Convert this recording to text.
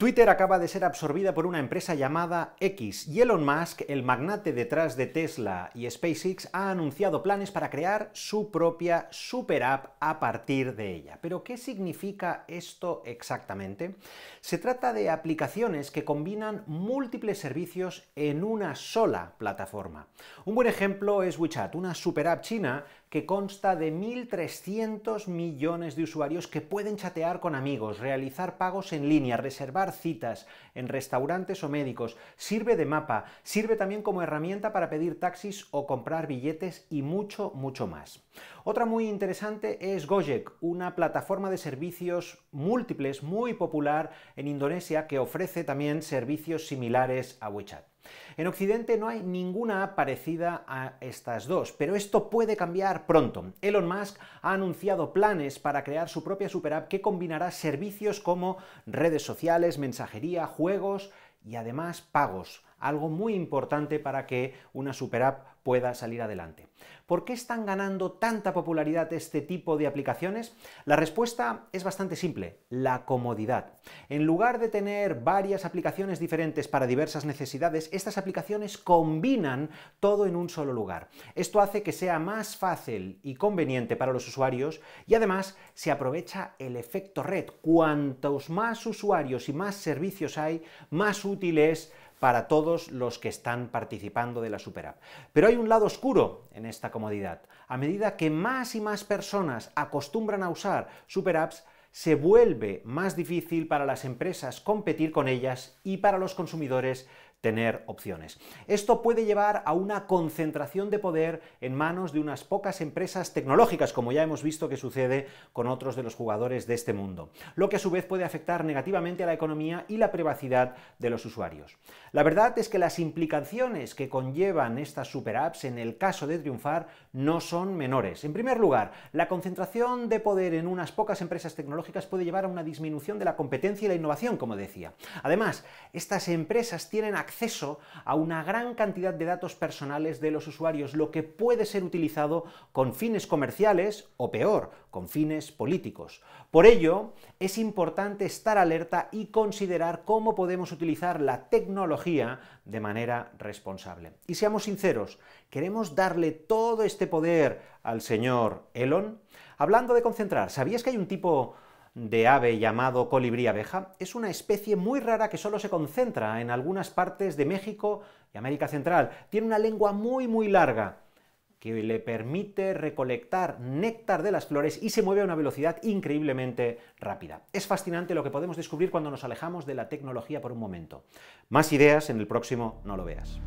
Twitter acaba de ser absorbida por una empresa llamada X y Elon Musk, el magnate detrás de Tesla y SpaceX, ha anunciado planes para crear su propia super app a partir de ella. Pero, ¿qué significa esto exactamente? Se trata de aplicaciones que combinan múltiples servicios en una sola plataforma. Un buen ejemplo es WeChat, una super app china que consta de 1.300 millones de usuarios que pueden chatear con amigos, realizar pagos en línea, reservar citas en restaurantes o médicos, sirve de mapa, sirve también como herramienta para pedir taxis o comprar billetes y mucho, mucho más. Otra muy interesante es Gojek, una plataforma de servicios múltiples muy popular en Indonesia que ofrece también servicios similares a WeChat. En Occidente no hay ninguna app parecida a estas dos, pero esto puede cambiar pronto. Elon Musk ha anunciado planes para crear su propia super app que combinará servicios como redes sociales, mensajería, juegos y además pagos algo muy importante para que una super app pueda salir adelante. ¿Por qué están ganando tanta popularidad este tipo de aplicaciones? La respuesta es bastante simple, la comodidad. En lugar de tener varias aplicaciones diferentes para diversas necesidades, estas aplicaciones combinan todo en un solo lugar. Esto hace que sea más fácil y conveniente para los usuarios y además se aprovecha el efecto red. Cuantos más usuarios y más servicios hay, más útiles para todos los que están participando de la superapp. Pero hay un lado oscuro en esta comodidad. A medida que más y más personas acostumbran a usar superapps, se vuelve más difícil para las empresas competir con ellas y para los consumidores tener opciones. Esto puede llevar a una concentración de poder en manos de unas pocas empresas tecnológicas, como ya hemos visto que sucede con otros de los jugadores de este mundo, lo que a su vez puede afectar negativamente a la economía y la privacidad de los usuarios. La verdad es que las implicaciones que conllevan estas super apps en el caso de triunfar no son menores. En primer lugar, la concentración de poder en unas pocas empresas tecnológicas puede llevar a una disminución de la competencia y la innovación, como decía. Además, estas empresas tienen acceso acceso a una gran cantidad de datos personales de los usuarios, lo que puede ser utilizado con fines comerciales o peor, con fines políticos. Por ello, es importante estar alerta y considerar cómo podemos utilizar la tecnología de manera responsable. Y seamos sinceros, ¿queremos darle todo este poder al señor Elon? Hablando de concentrar, ¿sabías que hay un tipo de ave llamado colibrí abeja es una especie muy rara que solo se concentra en algunas partes de México y América Central. Tiene una lengua muy muy larga que le permite recolectar néctar de las flores y se mueve a una velocidad increíblemente rápida. Es fascinante lo que podemos descubrir cuando nos alejamos de la tecnología por un momento. Más ideas en el próximo No lo veas.